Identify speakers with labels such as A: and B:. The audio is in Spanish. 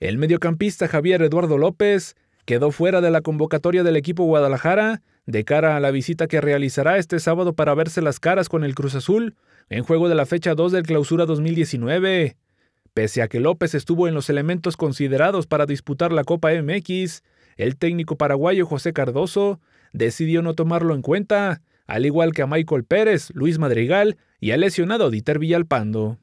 A: El mediocampista Javier Eduardo López quedó fuera de la convocatoria del equipo Guadalajara de cara a la visita que realizará este sábado para verse las caras con el Cruz Azul en juego de la fecha 2 del Clausura 2019. Pese a que López estuvo en los elementos considerados para disputar la Copa MX, el técnico paraguayo José Cardoso decidió no tomarlo en cuenta, al igual que a Michael Pérez, Luis Madrigal y al lesionado Dieter Villalpando.